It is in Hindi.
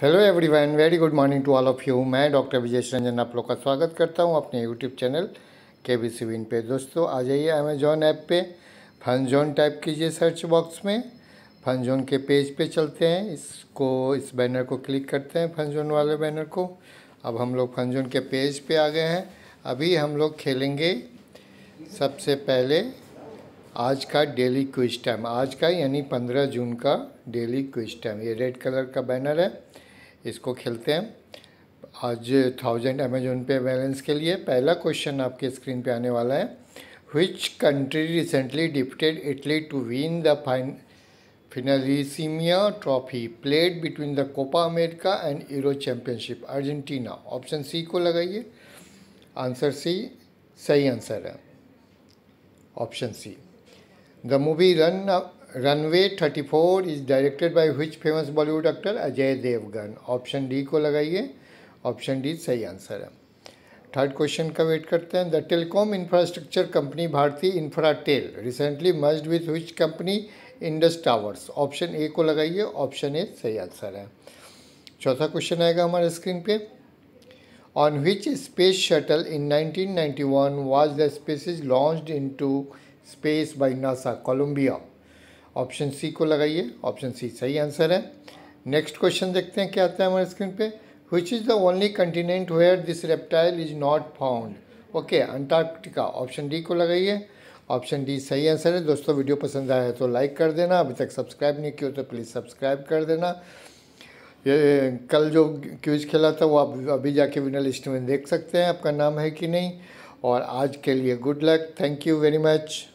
hello everyone very good morning to all of you मैं डॉक्टर विजेश रंजन आप लोग का स्वागत करता हूं अपने YouTube channel K B C win पे दोस्तों आ जाइए अमेजोन ऐप पे फन जोन टाइप कीजिए सर्च बॉक्स में फन जोन के पेज पे चलते हैं इसको इस बैनर को क्लिक करते हैं फन जोन वाले बैनर को अब हम लोग फन जोन के पेज पे आ गए हैं अभी हम लोग खेलेंगे सबसे पहले आज का डेली क्विज टाइम आज का यानी पंद्रह जून का डेली क्विज टाइम ये रेड कलर का बैनर है इसको खेलते हैं आज थाउजेंड अमेजोन पे बैलेंस के लिए पहला क्वेश्चन आपके स्क्रीन पे आने वाला है which country recently defeated Italy to win the fine Finalissima trophy played between the Copa America and Euro championship Argentina option C को लगाइए आंसर सी सही आंसर है option C the movie run runway four is directed by which famous Bollywood actor Ajay Devgn option D को लगाइए ऑप्शन डी सही आंसर है थर्ड क्वेश्चन का वेट करते हैं the telecom infrastructure company Bharti Infratel recently merged with which company Indus Towers option A को लगाइए ऑप्शन ए सही आंसर है चौथा क्वेश्चन आएगा हमारे स्क्रीन पे on which space shuttle in 1991 was the spaces launched into space by NASA Columbia option C को लगाइए ऑप्शन सी सही आंसर है नेक्स्ट क्वेश्चन देखते हैं क्या आता है हमारे स्क्रीन पे which is the only continent where this reptile is not found okay Antarctica option D को लगाइए ऑप्शन डी सही आंसर है दोस्तों वीडियो पसंद आया है तो लाइक कर देना अभी तक सब्सक्राइब नहीं किया तो प्लीज़ सब्सक्राइब कर देना ये कल जो क्यूज खेला था वो आप अभी जाके विनर लिस्ट में देख सकते हैं आपका नाम है कि नहीं और आज के लिए good luck thank you very much